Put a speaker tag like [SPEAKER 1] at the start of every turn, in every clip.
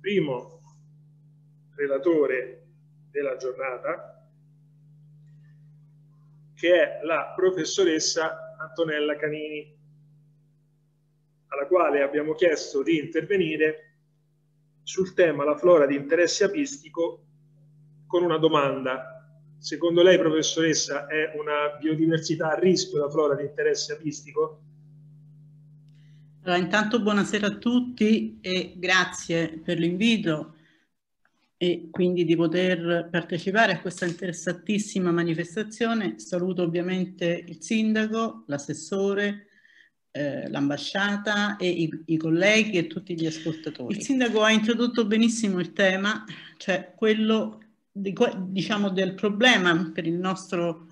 [SPEAKER 1] primo relatore della giornata, che è la professoressa Antonella Canini, alla quale abbiamo chiesto di intervenire sul tema la flora di interesse apistico con una domanda. Secondo lei, professoressa, è una biodiversità a rischio la flora di interesse apistico? Allora, intanto buonasera a tutti e grazie per l'invito e quindi di poter partecipare a questa interessantissima manifestazione. Saluto ovviamente il sindaco, l'assessore, eh, l'ambasciata e i, i, colleghi e tutti gli ascoltatori. Il sindaco ha introdotto benissimo il tema, cioè quello di, diciamo del problema per il nostro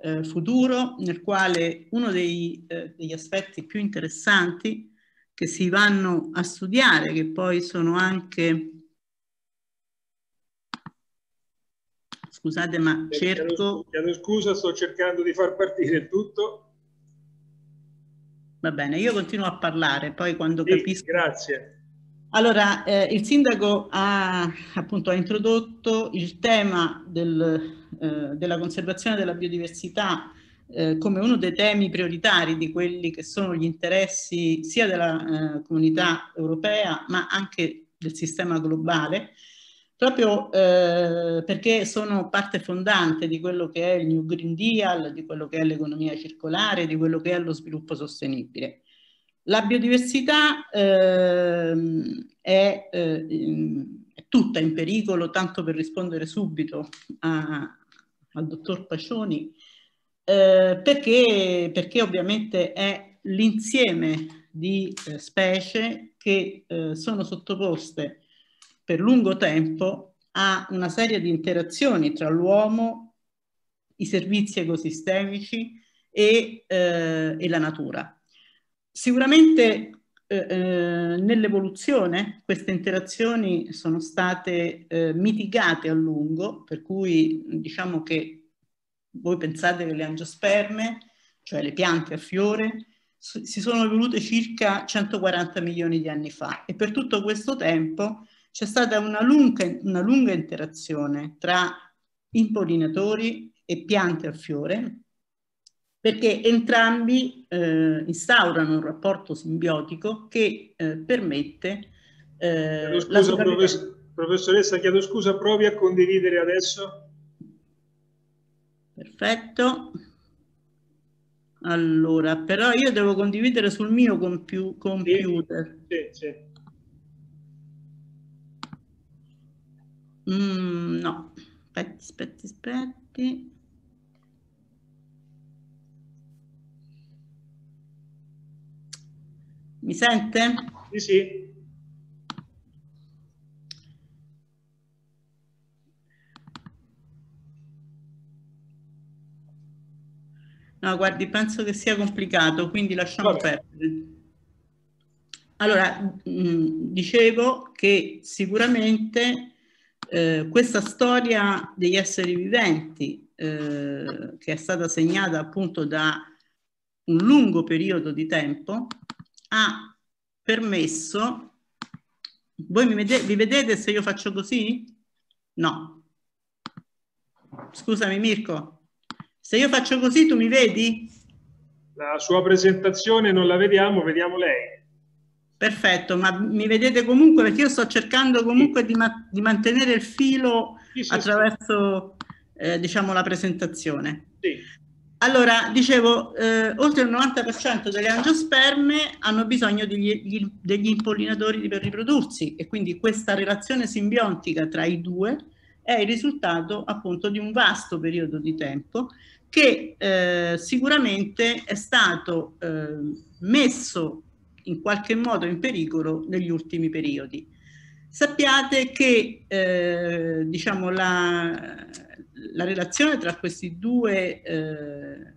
[SPEAKER 1] eh, futuro nel quale uno dei, eh, degli aspetti più interessanti che si vanno a studiare, che poi sono anche... Scusate, ma cerco... Chiedo scusa, sto cercando di far partire tutto. Va bene, io continuo a parlare, poi quando sì, capisco... Grazie. Allora, eh, il sindaco ha appunto ha introdotto il tema del, eh, della conservazione della biodiversità eh, come uno dei temi prioritari di quelli che sono gli interessi sia della eh, comunità europea ma anche del sistema globale, proprio eh, perché sono parte fondante di quello che è il New Green Deal, di quello che è l'economia circolare, di quello che è lo sviluppo sostenibile. La biodiversità eh, è, eh, è, tutta in pericolo, tanto per rispondere subito al dottor Pacioni, eh, perché, perché, ovviamente è l'insieme di eh, specie che eh, sono sottoposte per lungo tempo a una serie di interazioni tra l'uomo, i servizi ecosistemici e, eh, e la natura. Sicuramente eh, eh, nell'evoluzione queste interazioni sono state eh, mitigate a lungo, per cui diciamo che voi pensate che le angiosperme, cioè le piante a fiore, si sono evolute circa 140 milioni di anni fa e per tutto questo tempo c'è stata una lunga, una lunga interazione tra impollinatori e piante a fiore perché entrambi eh, instaurano un rapporto simbiotico che eh, permette eh, scusa, la professoressa, chiedo scusa, provi a condividere adesso perfetto. Allora, però io devo condividere sul mio compi computer. Sì, sì. Mm, no, aspetti, aspetti, aspetti. Mi sente? Sì, sì. No, guardi, penso che sia complicato, quindi lasciamo Vabbè. perdere. Allora, mm, dicevo che sicuramente eh, questa storia degli esseri viventi, eh, che è stata segnata appunto da un lungo periodo di tempo, ha permesso... Voi mi vedete, vi vedete se io faccio così? No. Scusami Mirko. Se io faccio così, tu mi vedi? La sua presentazione non la vediamo, vediamo lei. Perfetto, ma mi vedete comunque perché io sto cercando comunque sì. di, ma di, mantenere il filo sì, sì, attraverso eh, diciamo, la presentazione. Sì. Allora, dicevo, eh, oltre il 90% delle angiosperme hanno bisogno degli, degli, impollinatori per riprodursi e quindi questa relazione simbiontica tra i due è il risultato appunto di un vasto periodo di tempo che eh, sicuramente è stato eh, messo in qualche modo in pericolo negli ultimi periodi. Sappiate che eh, diciamo, la, la, relazione tra questi due, eh,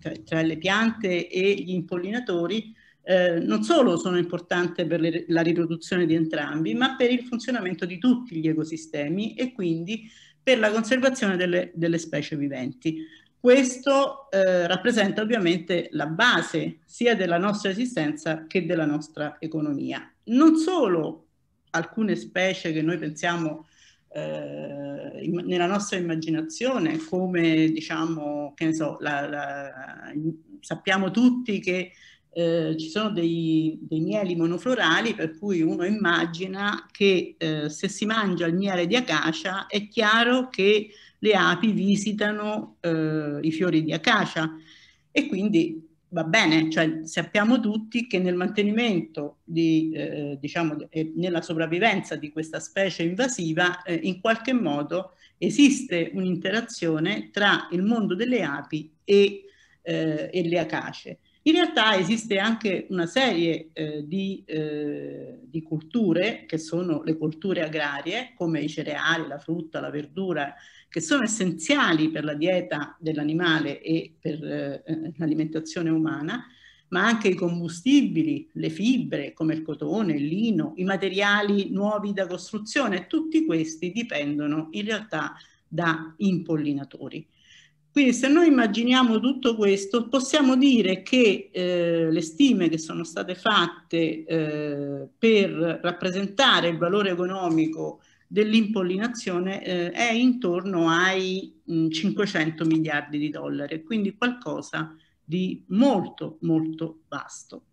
[SPEAKER 1] tra, tra, le piante e gli impollinatori, eh, non solo sono importanti per le, la riproduzione di entrambi, ma per il funzionamento di tutti gli ecosistemi e quindi per la conservazione delle, delle specie viventi. Questo eh, rappresenta ovviamente la base sia della nostra esistenza che della nostra economia. Non solo alcune specie che noi pensiamo eh, nella nostra immaginazione, come diciamo, che ne so, la, la, sappiamo tutti che eh, ci sono dei, dei, mieli monoflorali per cui uno immagina che eh, se si mangia il miele di acacia è chiaro che le api visitano eh, i fiori di acacia e quindi va bene, cioè sappiamo tutti che nel mantenimento di, eh, diciamo, e nella sopravvivenza di questa specie invasiva eh, in qualche modo esiste un'interazione tra il mondo delle api e, eh, e le acace. In realtà esiste anche una serie eh, di, eh, di, culture, che sono le colture agrarie, come i cereali, la frutta, la verdura, che sono essenziali per la dieta dell'animale e per eh, l'alimentazione umana, ma anche i combustibili, le fibre come il cotone, il lino, i materiali nuovi da costruzione, tutti questi dipendono in realtà da impollinatori. Quindi se noi immaginiamo tutto questo, possiamo dire che eh, le stime che sono state fatte eh, per rappresentare il valore economico dell'impollinazione eh, è intorno ai mh, mm, 500 miliardi di dollari, quindi qualcosa di molto molto vasto.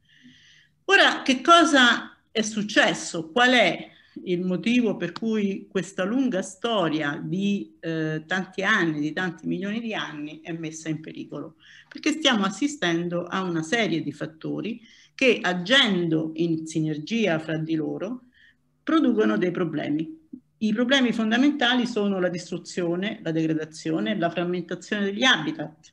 [SPEAKER 1] Ora, che cosa è successo? Qual è il motivo per cui questa lunga storia di eh, tanti anni, di tanti milioni di anni è messa in pericolo, perché stiamo assistendo a una serie di fattori che agendo in sinergia fra di loro producono dei problemi. I problemi fondamentali sono la distruzione, la degradazione, la frammentazione degli habitat,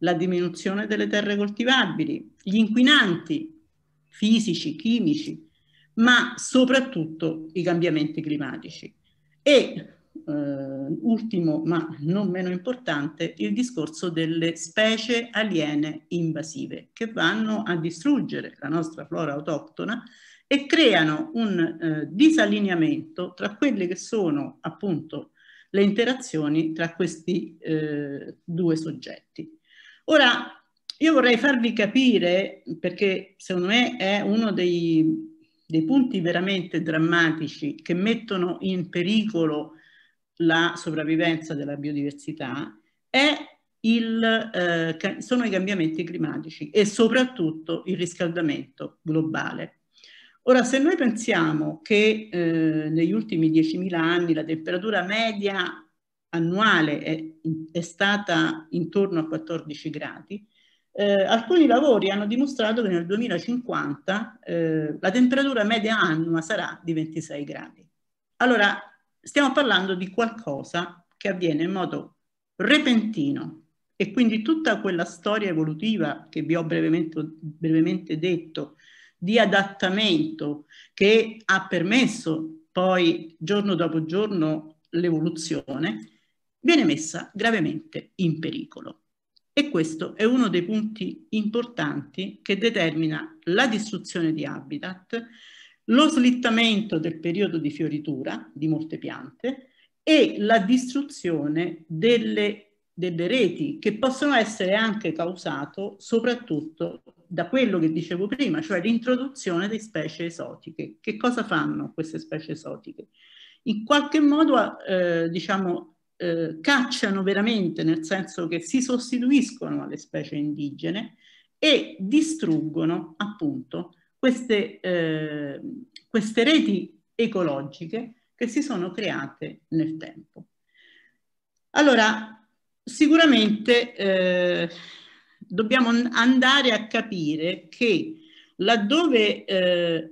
[SPEAKER 1] la diminuzione delle terre coltivabili, gli inquinanti fisici, chimici, ma soprattutto i cambiamenti climatici. E Uh, ultimo ma non meno importante, il discorso delle specie aliene invasive che vanno a distruggere la nostra flora autoctona e creano un uh, eh, disallineamento tra quelle che sono appunto le interazioni tra questi uh, due soggetti. Ora, io vorrei farvi capire, perché secondo me è uno dei dei punti veramente drammatici che mettono in pericolo la sopravvivenza della biodiversità il, eh, sono i cambiamenti climatici e soprattutto il riscaldamento globale. Ora, se noi pensiamo che eh, negli ultimi 10.000 anni la temperatura media annuale è, è stata intorno a 14 gradi, eh, alcuni lavori hanno dimostrato che nel 2050 eh, la temperatura media annua sarà di 26 gradi. Allora, stiamo parlando di qualcosa che avviene in modo repentino e quindi tutta quella storia evolutiva che vi ho brevemente, brevemente detto di adattamento che ha permesso poi giorno dopo giorno l'evoluzione, viene messa gravemente in pericolo. E questo è uno dei punti importanti che determina la distruzione di habitat, lo slittamento del periodo di fioritura di molte piante e la distruzione delle, delle reti che possono essere anche causato soprattutto da quello che dicevo prima, cioè l'introduzione di specie esotiche. Che cosa fanno queste specie esotiche? In qualche modo, eh, diciamo, eh, cacciano veramente, nel senso che si sostituiscono alle specie indigene e distruggono appunto queste, eh, queste reti ecologiche che si sono create nel tempo. Allora, sicuramente eh, dobbiamo andare a capire che laddove eh,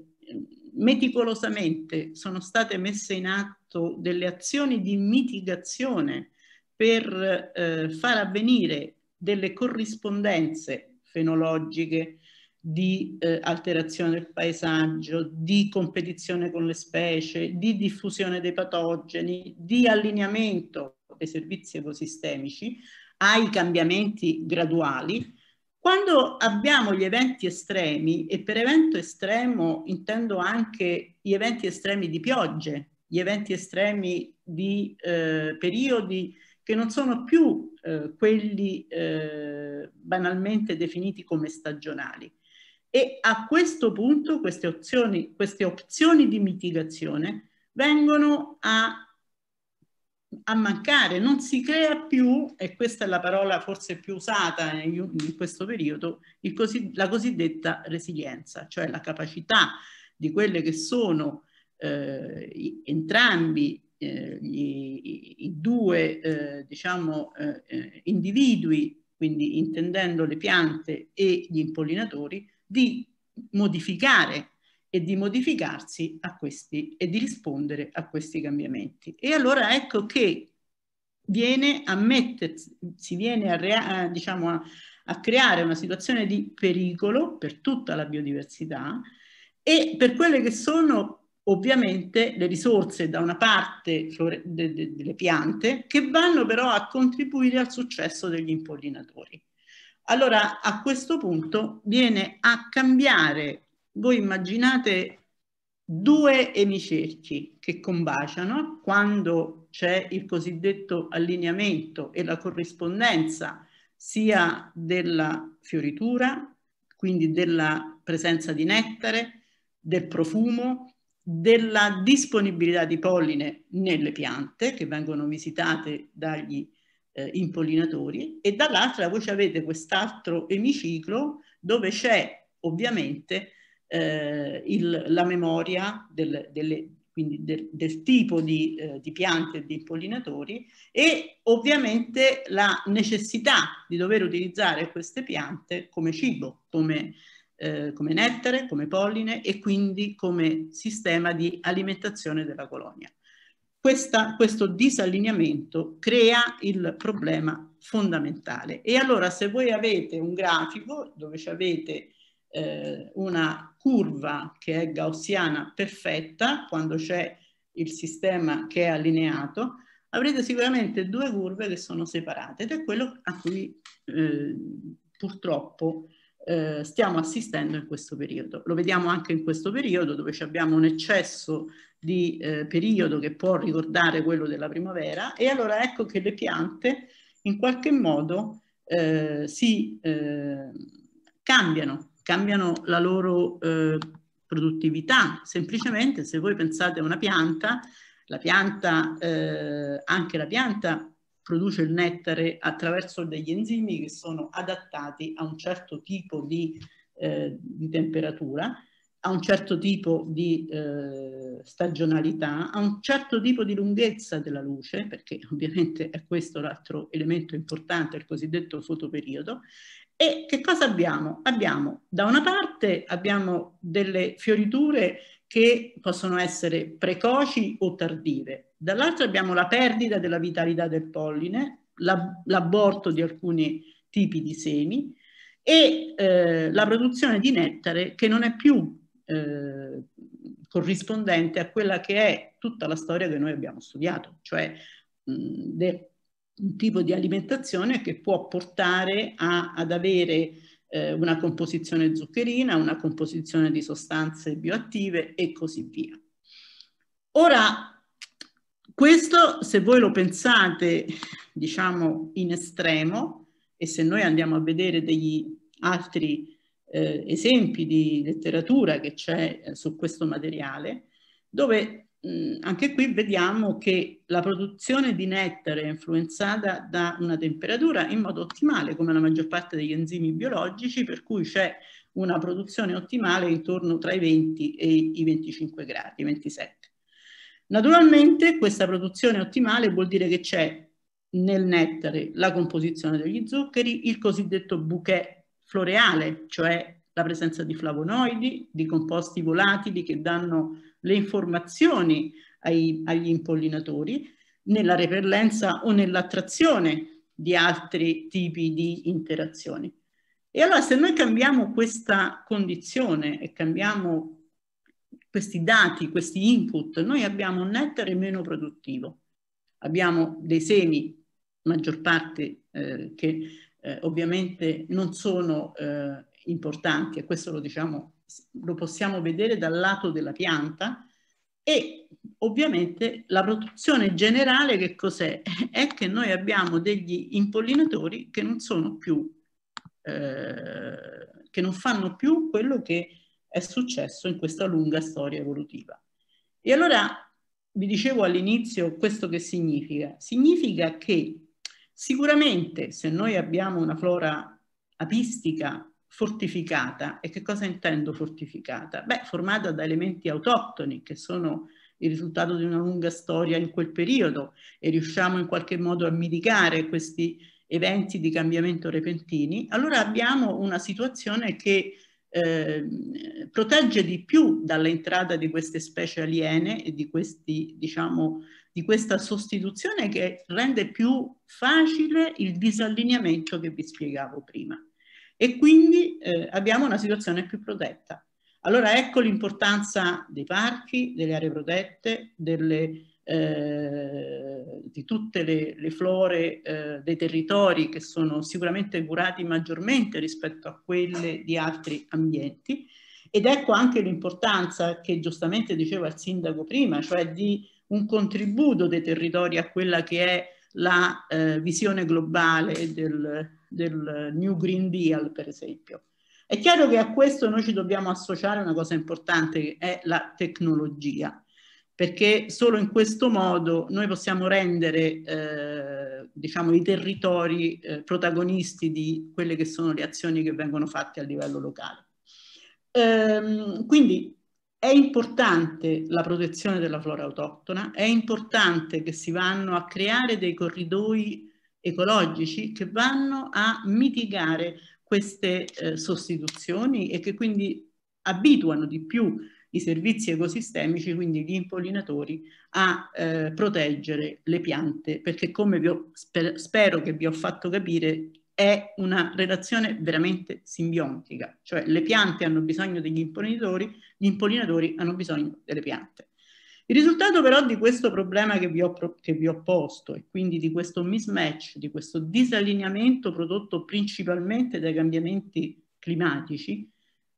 [SPEAKER 1] meticolosamente sono state messe in atto fatto delle azioni di mitigazione per eh, far avvenire delle corrispondenze fenologiche di eh, alterazione del paesaggio, di competizione con le specie, di diffusione dei patogeni, di allineamento dei servizi ecosistemici ai cambiamenti graduali, quando abbiamo gli eventi estremi, e per evento estremo intendo anche gli eventi estremi di piogge, gli eventi estremi di eh, periodi che non sono più eh, quelli eh, banalmente definiti come stagionali. E a questo punto queste opzioni, queste opzioni di mitigazione vengono a, a, mancare, non si crea più, e questa è la parola forse più usata in, in questo periodo, così, la cosiddetta resilienza, cioè la capacità di quelle che sono eh, entrambi eh, gli, i, due eh, diciamo, eh, eh, individui, quindi intendendo le piante e gli impollinatori, di modificare e di modificarsi a questi e di rispondere a questi cambiamenti. E allora ecco che viene a mettersi, si viene a, rea, diciamo a, a creare una situazione di pericolo per tutta la biodiversità e per quelle che sono ovviamente le risorse da una parte delle piante che vanno però a contribuire al successo degli impollinatori. Allora a questo punto viene a cambiare, voi immaginate due emicerchi che combaciano quando c'è il cosiddetto allineamento e la corrispondenza sia della fioritura, quindi della presenza di nettare, del profumo, della disponibilità di polline nelle piante che vengono visitate dagli eh, impollinatori e dall'altra voi avete quest'altro emiciclo dove c'è ovviamente eh, il, la memoria del, delle, del, del tipo di, eh, di piante e di impollinatori e ovviamente la necessità di dover utilizzare queste piante come cibo, come eh, come nettare, come polline e quindi come sistema di alimentazione della colonia. Questa, questo disallineamento crea il problema fondamentale. E allora se voi avete un grafico dove avete eh, una curva che è gaussiana perfetta, quando c'è il sistema che è allineato, avrete sicuramente due curve che sono separate ed è quello a cui eh, purtroppo eh, stiamo assistendo in questo periodo. Lo vediamo anche in questo periodo dove abbiamo un eccesso di eh, periodo che può ricordare quello della primavera e allora ecco che le piante in qualche modo eh, si eh, cambiano, cambiano la loro eh, produttività. Semplicemente se voi pensate a una pianta, la pianta, eh, anche la pianta produce il nettare attraverso degli enzimi che sono adattati a un certo tipo di, eh, di temperatura, a un certo tipo di eh, stagionalità, a un certo tipo di lunghezza della luce, perché ovviamente è questo l'altro elemento importante, il cosiddetto fotoperiodo, e che cosa abbiamo? Abbiamo da una parte abbiamo delle fioriture che possono essere precoci o tardive. Dall'altra abbiamo la perdita della vitalità del polline, l'aborto di alcuni tipi di semi e eh, la produzione di nettare che non è più eh, corrispondente a quella che è tutta la storia che noi abbiamo studiato, cioè mh, un tipo di alimentazione che può portare a, ad avere eh, una composizione zuccherina, una composizione di sostanze bioattive e così via. Ora, questo se voi lo pensate, diciamo, in estremo, e se noi andiamo a vedere degli altri eh, esempi di letteratura che c'è eh, su questo materiale, dove anche qui vediamo che la produzione di nettare è influenzata da una temperatura in modo ottimale, come la maggior parte degli enzimi biologici, per cui c'è una produzione ottimale intorno tra i 20 e i 25 gradi, 27. Naturalmente questa produzione ottimale vuol dire che c'è nel nettare la composizione degli zuccheri, il cosiddetto bouquet floreale, cioè la presenza di flavonoidi, di composti volatili che danno le informazioni ai, agli impollinatori nella repellenza o nell'attrazione di altri tipi di interazioni. E allora se noi cambiamo questa condizione e cambiamo questi dati, questi input, noi abbiamo un nettare meno produttivo. Abbiamo dei semi, maggior parte eh, che eh, ovviamente non sono eh, importanti, e questo lo diciamo lo possiamo vedere dal lato della pianta e ovviamente la produzione generale che cos'è? È che noi abbiamo degli impollinatori che non sono più, eh, che non fanno più quello che è successo in questa lunga storia evolutiva. E allora vi dicevo all'inizio questo che significa? Significa che sicuramente se noi abbiamo una flora apistica fortificata. E che cosa intendo fortificata? Beh, formata da elementi autoctoni che sono il risultato di una lunga storia in quel periodo e riusciamo in qualche modo a mitigare questi eventi di cambiamento repentini, allora abbiamo una situazione che eh, protegge di più dall'entrata di queste specie aliene e di, questi, diciamo, di questa sostituzione che rende più facile il disallineamento che vi spiegavo prima e quindi eh, abbiamo una situazione più protetta. Allora ecco l'importanza dei parchi, delle aree protette, delle, eh, di tutte le, le flore eh, dei territori che sono sicuramente curati maggiormente rispetto a quelle di altri ambienti ed ecco anche l'importanza che giustamente diceva il sindaco prima, cioè di un contributo dei territori a quella che è la eh, visione globale del, del New Green Deal, per esempio. È chiaro che a questo noi ci dobbiamo associare una cosa importante che è la tecnologia, perché solo in questo modo noi possiamo rendere eh, diciamo, i territori eh, protagonisti di quelle che sono le azioni che vengono fatte a livello locale. Ehm, quindi è importante la protezione della flora autoctona, è importante che si vanno a creare dei corridoi ecologici che vanno a mitigare queste eh, sostituzioni e che quindi abituano di più i servizi ecosistemici, quindi gli impollinatori, a eh, proteggere le piante, perché come vi ho, sper spero che vi ho fatto capire, è una relazione veramente simbiontica, cioè le piante hanno bisogno degli impollinatori, gli impollinatori hanno bisogno delle piante. Il risultato però di questo problema che vi, ho, che vi ho posto e quindi di questo mismatch, di questo disallineamento prodotto principalmente dai cambiamenti climatici,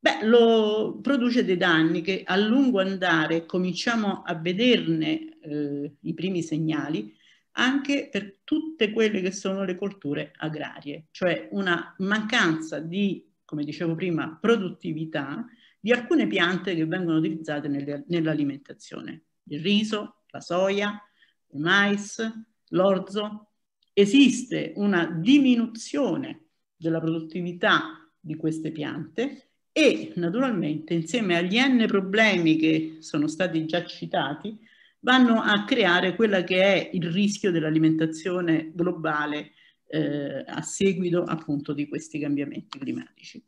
[SPEAKER 1] beh, lo produce dei danni che a lungo andare cominciamo a vederne eh, i primi segnali, anche per tutte quelle che sono le colture agrarie, cioè una mancanza di, come dicevo prima, produttività di alcune piante che vengono utilizzate nelle, nell'alimentazione. Il riso, la soia, il mais, l'orzo. Esiste una diminuzione della produttività di queste piante e naturalmente insieme agli n problemi che sono stati già citati, vanno a creare quello che è il rischio dell'alimentazione globale eh, a seguito appunto di questi cambiamenti climatici.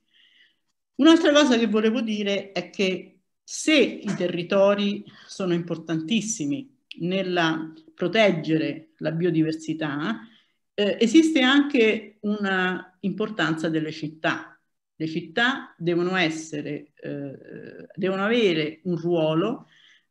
[SPEAKER 1] Un'altra cosa che volevo dire è che se i territori sono importantissimi nella proteggere la biodiversità, eh, esiste anche una importanza delle città. Le città devono, essere, eh, devono avere un ruolo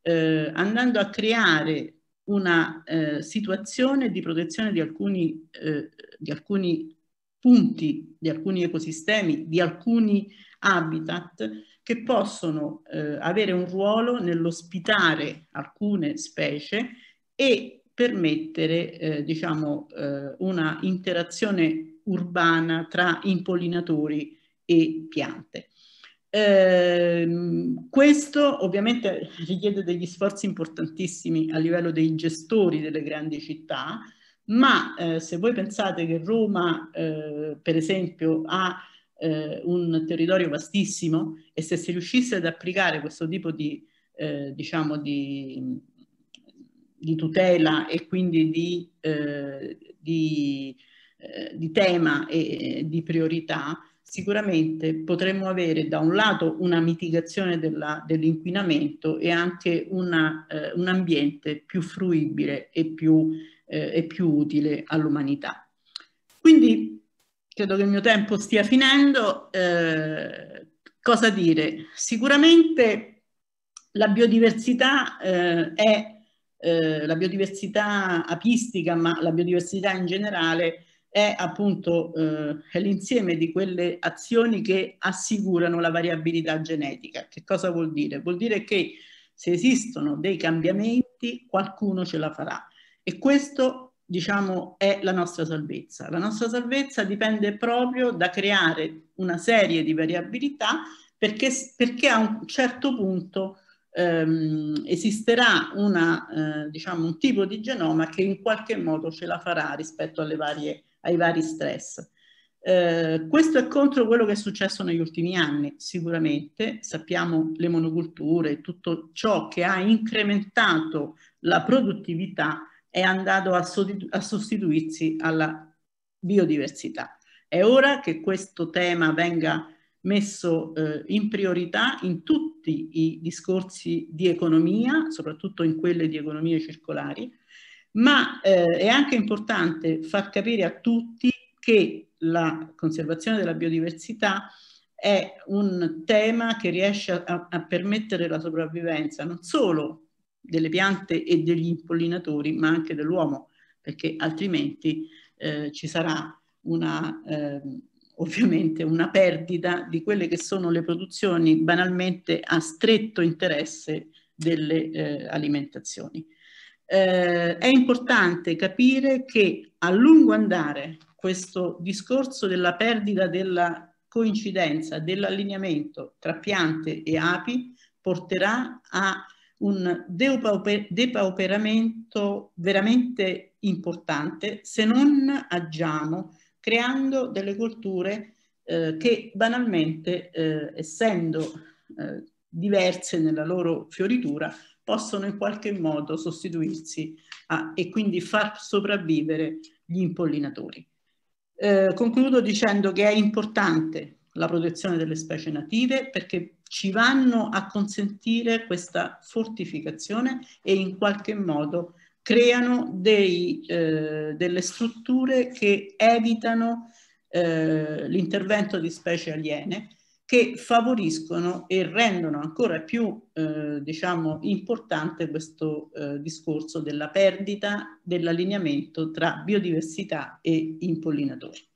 [SPEAKER 1] eh, andando a creare una eh, situazione di protezione di alcuni, eh, di alcuni punti, di alcuni ecosistemi, di alcuni habitat che possono eh, avere un ruolo nell'ospitare alcune specie e permettere eh, diciamo, eh, una interazione urbana tra impollinatori e piante. Ehm, questo ovviamente richiede degli sforzi importantissimi a livello dei gestori delle grandi città, ma eh, se voi pensate che Roma, eh, per esempio, ha eh, un territorio vastissimo e se si riuscisse ad applicare questo tipo di, eh, diciamo di, di, tutela e quindi di, eh, di tema e di priorità, sicuramente potremmo avere da un lato una mitigazione dell'inquinamento e anche una, eh, un ambiente più fruibile e più, eh, e più utile all'umanità. Quindi credo che il mio tempo stia finendo. Eh, cosa dire? Sicuramente la biodiversità eh, è eh, la biodiversità apistica, ma la biodiversità in generale è appunto eh, l'insieme di quelle azioni che assicurano la variabilità genetica. Che cosa vuol dire? Vuol dire che se esistono dei cambiamenti qualcuno ce la farà e questo diciamo è la nostra salvezza. La nostra salvezza dipende proprio da creare una serie di variabilità perché, perché a un certo punto ehm, esisterà una, eh, diciamo, un tipo di genoma che in qualche modo ce la farà rispetto alle varie ai vari stress. Eh, questo è contro quello che è successo negli ultimi anni, sicuramente sappiamo le monoculture, tutto ciò che ha incrementato la produttività è andato a, sostitu- a sostituirsi alla biodiversità. È ora che questo tema venga messo eh, in priorità in tutti i discorsi di economia, soprattutto in quelle di economie circolari, ma eh, è anche importante far capire a tutti che la conservazione della biodiversità è un tema che riesce a, a permettere la sopravvivenza non solo delle piante e degli impollinatori, ma anche dell'uomo, perché altrimenti eh, ci sarà una, eh, ovviamente una perdita di quelle che sono le produzioni banalmente a stretto interesse delle eh, alimentazioni eh, è importante capire che a lungo andare questo discorso della perdita della coincidenza, dell'allineamento tra piante e api porterà a un depauperamento veramente importante se non agiamo creando delle colture eh, che banalmente, eh, essendo eh, diverse nella loro fioritura, possono in qualche modo sostituirsi a, e quindi far sopravvivere gli impollinatori. Eh, concludo dicendo che è importante la protezione delle specie native perché ci vanno a consentire questa fortificazione e in qualche modo creano dei, eh, delle strutture che evitano eh, l'intervento di specie aliene che favoriscono e rendono ancora più eh, diciamo, importante questo eh, discorso della perdita dell'allineamento tra biodiversità e impollinatori.